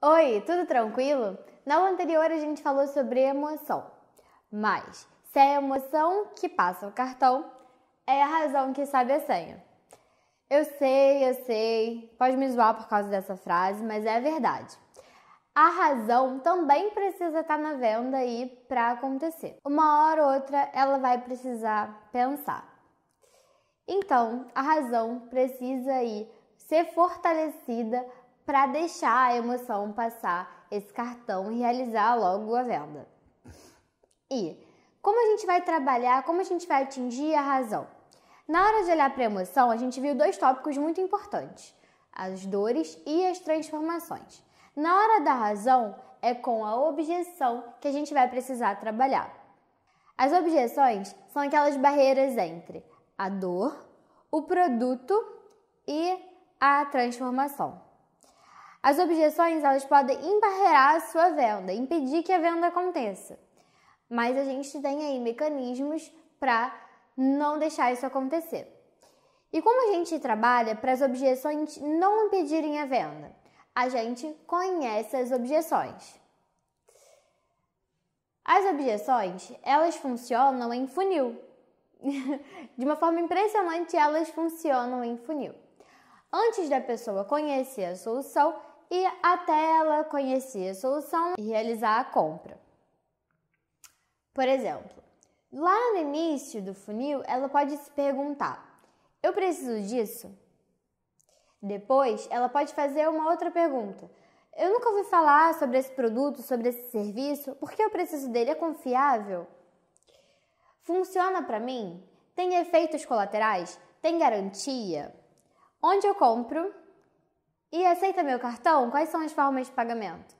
Oi, tudo tranquilo? Na aula anterior a gente falou sobre emoção, mas se é a emoção que passa o cartão, é a razão que sabe a senha. Eu sei, eu sei, pode me zoar por causa dessa frase, mas é a verdade. A razão também precisa estar tá na venda aí para acontecer. Uma hora ou outra ela vai precisar pensar. Então, a razão precisa aí ser fortalecida para deixar a emoção passar esse cartão e realizar logo a venda. E como a gente vai trabalhar, como a gente vai atingir a razão? Na hora de olhar para a emoção, a gente viu dois tópicos muito importantes: as dores e as transformações. Na hora da razão, é com a objeção que a gente vai precisar trabalhar. As objeções são aquelas barreiras entre a dor, o produto e a transformação. As objeções elas podem embarrear a sua venda, impedir que a venda aconteça. Mas a gente tem aí mecanismos para não deixar isso acontecer. E como a gente trabalha para as objeções não impedirem a venda? A gente conhece as objeções. As objeções, elas funcionam em funil. De uma forma impressionante, elas funcionam em funil. Antes da pessoa conhecer a solução, e até ela conhecer a solução e realizar a compra. Por exemplo, lá no início do funil, ela pode se perguntar: Eu preciso disso? Depois, ela pode fazer uma outra pergunta. Eu nunca ouvi falar sobre esse produto, sobre esse serviço, por que eu preciso dele? É confiável? Funciona para mim? Tem efeitos colaterais? Tem garantia? Onde eu compro? E aceita meu cartão? Quais são as formas de pagamento?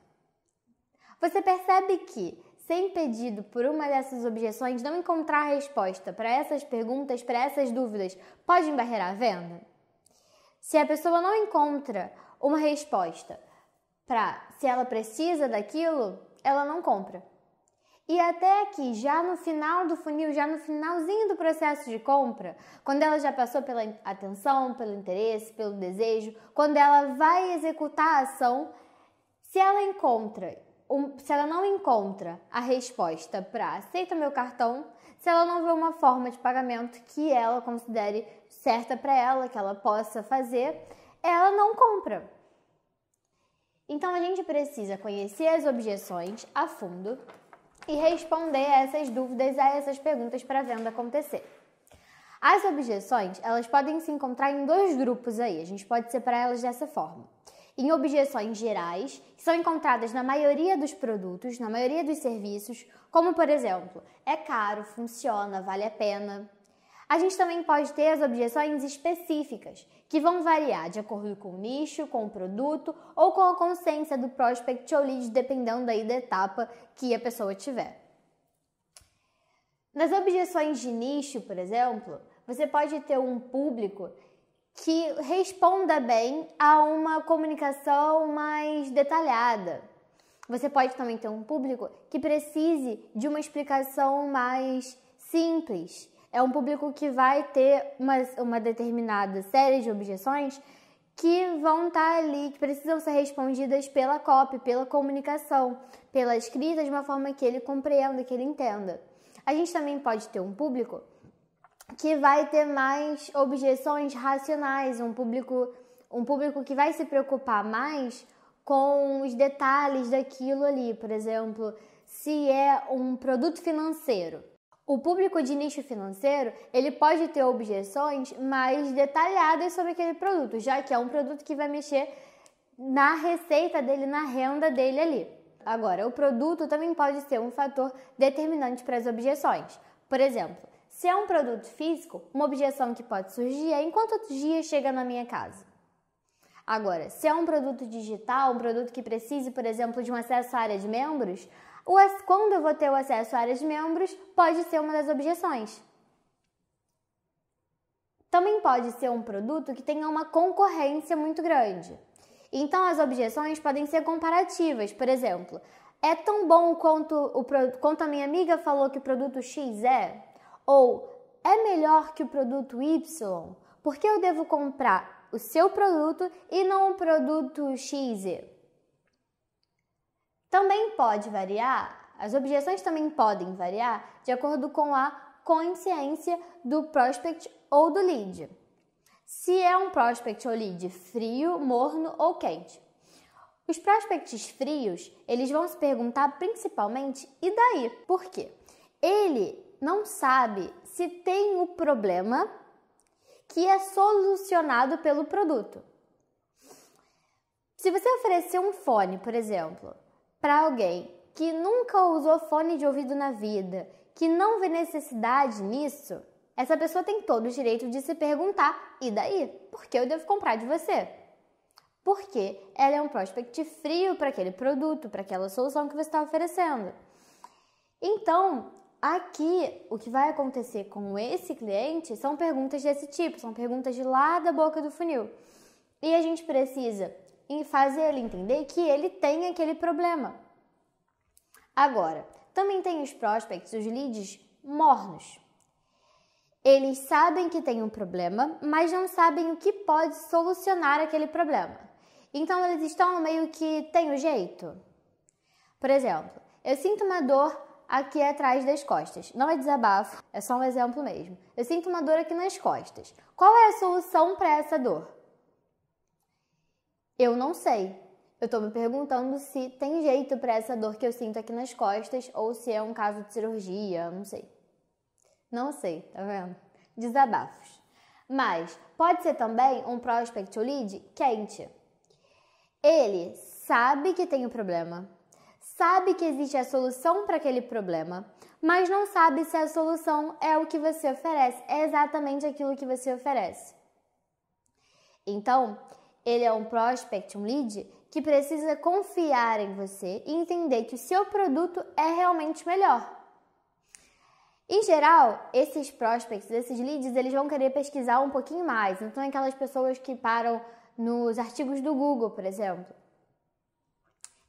Você percebe que, sem pedido por uma dessas objeções, não encontrar resposta para essas perguntas, para essas dúvidas, pode embarrear a venda? Se a pessoa não encontra uma resposta para se ela precisa daquilo, ela não compra. E até aqui, já no final do funil, já no finalzinho do processo de compra, quando ela já passou pela atenção, pelo interesse, pelo desejo, quando ela vai executar a ação, se ela encontra, se ela não encontra a resposta para aceita meu cartão, se ela não vê uma forma de pagamento que ela considere certa para ela, que ela possa fazer, ela não compra. Então a gente precisa conhecer as objeções a fundo e responder a essas dúvidas, a essas perguntas para a venda acontecer. As objeções, elas podem se encontrar em dois grupos aí, a gente pode separar elas dessa forma. Em objeções gerais, que são encontradas na maioria dos produtos, na maioria dos serviços, como por exemplo, é caro, funciona, vale a pena, a gente também pode ter as objeções específicas, que vão variar de acordo com o nicho, com o produto ou com a consciência do prospect ou lead, dependendo aí da etapa que a pessoa tiver. Nas objeções de nicho, por exemplo, você pode ter um público que responda bem a uma comunicação mais detalhada. Você pode também ter um público que precise de uma explicação mais simples é um público que vai ter uma, uma determinada série de objeções que vão estar tá ali, que precisam ser respondidas pela copy, pela comunicação, pela escrita, de uma forma que ele compreenda, que ele entenda. A gente também pode ter um público que vai ter mais objeções racionais, um público, um público que vai se preocupar mais com os detalhes daquilo ali, por exemplo, se é um produto financeiro. O público de nicho financeiro, ele pode ter objeções mais detalhadas sobre aquele produto, já que é um produto que vai mexer na receita dele, na renda dele ali. Agora, o produto também pode ser um fator determinante para as objeções. Por exemplo, se é um produto físico, uma objeção que pode surgir é em quantos dias chega na minha casa. Agora, se é um produto digital, um produto que precise, por exemplo, de um acesso à área de membros, o, quando eu vou ter o acesso a áreas de membros, pode ser uma das objeções. Também pode ser um produto que tenha uma concorrência muito grande. Então, as objeções podem ser comparativas. Por exemplo, é tão bom quanto, o, quanto a minha amiga falou que o produto X é? Ou é melhor que o produto Y? Por que eu devo comprar o seu produto e não o produto X? Também pode variar, as objeções também podem variar de acordo com a consciência do prospect ou do lead. Se é um prospect ou lead frio, morno ou quente. Os prospects frios, eles vão se perguntar principalmente e daí? Por quê? Ele não sabe se tem o problema que é solucionado pelo produto. Se você oferecer um fone, por exemplo, para alguém que nunca usou fone de ouvido na vida, que não vê necessidade nisso, essa pessoa tem todo o direito de se perguntar: e daí? Por que eu devo comprar de você? Porque ela é um prospect frio para aquele produto, para aquela solução que você está oferecendo. Então, aqui o que vai acontecer com esse cliente são perguntas desse tipo, são perguntas de lá da boca do funil. E a gente precisa em fazer ele entender que ele tem aquele problema. Agora, também tem os prospects, os leads mornos. Eles sabem que tem um problema, mas não sabem o que pode solucionar aquele problema. Então eles estão meio que tem o um jeito. Por exemplo, eu sinto uma dor aqui atrás das costas. Não é desabafo, é só um exemplo mesmo. Eu sinto uma dor aqui nas costas. Qual é a solução para essa dor? Eu não sei. Eu tô me perguntando se tem jeito para essa dor que eu sinto aqui nas costas ou se é um caso de cirurgia, não sei. Não sei, tá vendo? Desabafos. Mas pode ser também um prospect lead quente. Ele sabe que tem o um problema, sabe que existe a solução para aquele problema, mas não sabe se a solução é o que você oferece, é exatamente aquilo que você oferece. Então, ele é um prospect, um lead, que precisa confiar em você e entender que o seu produto é realmente melhor. Em geral, esses prospects, esses leads, eles vão querer pesquisar um pouquinho mais. Então, aquelas pessoas que param nos artigos do Google, por exemplo,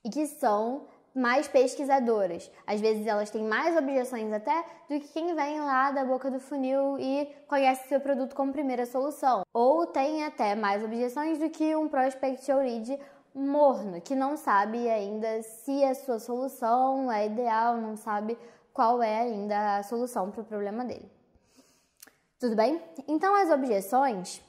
e que são mais pesquisadoras. Às vezes elas têm mais objeções até do que quem vem lá da boca do funil e conhece seu produto como primeira solução. Ou tem até mais objeções do que um prospect ou lead morno, que não sabe ainda se a sua solução é ideal, não sabe qual é ainda a solução para o problema dele. Tudo bem? Então as objeções,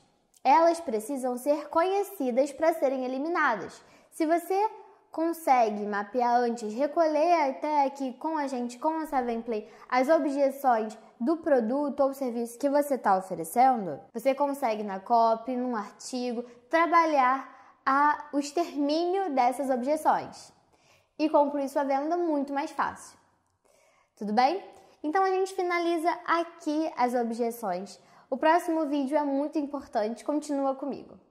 elas precisam ser conhecidas para serem eliminadas. Se você consegue mapear antes, recolher até aqui com a gente, com a Seven Play, as objeções do produto ou serviço que você está oferecendo, você consegue na copy, num artigo, trabalhar a, o extermínio dessas objeções e concluir sua venda muito mais fácil. Tudo bem? Então a gente finaliza aqui as objeções. O próximo vídeo é muito importante, continua comigo.